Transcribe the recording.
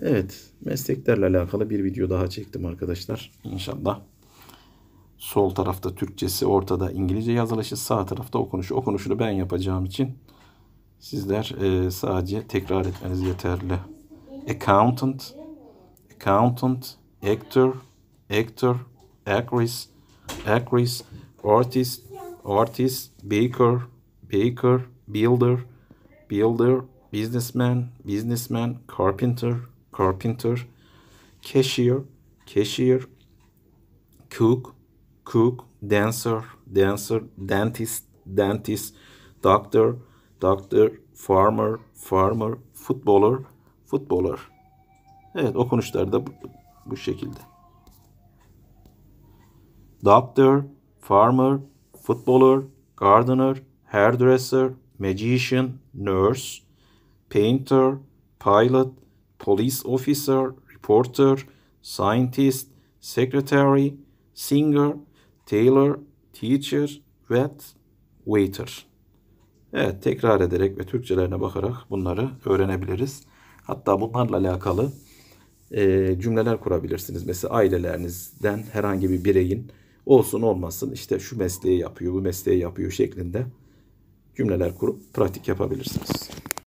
Evet, mesleklerle alakalı bir video daha çektim arkadaşlar. İnşallah. Sol tarafta Türkçesi, ortada İngilizce yazılışı, sağ tarafta okunuşu. Okunuşunu ben yapacağım için sizler e, sadece tekrar etmeniz yeterli. Accountant, accountant, actor, actor, actress, actress, artist, artist, baker, baker, builder, builder, businessman, businessman, carpenter, carpenter, cashier, cashier, cook, cook, dancer, dancer, dentist, dentist, doctor, doctor, farmer, farmer, footballer, footballer. Evet okunuşlar da bu, bu şekilde. Doctor, farmer, footballer, gardener, hairdresser, magician, nurse, painter, pilot, police officer, reporter, scientist, secretary, singer, tailor, teacher, vet, waiter. Evet tekrar ederek ve Türkçelerine bakarak bunları öğrenebiliriz. Hatta bunlarla alakalı e, cümleler kurabilirsiniz. Mesela ailelerinizden herhangi bir bireyin olsun olmasın işte şu mesleği yapıyor, bu mesleği yapıyor şeklinde cümleler kurup pratik yapabilirsiniz.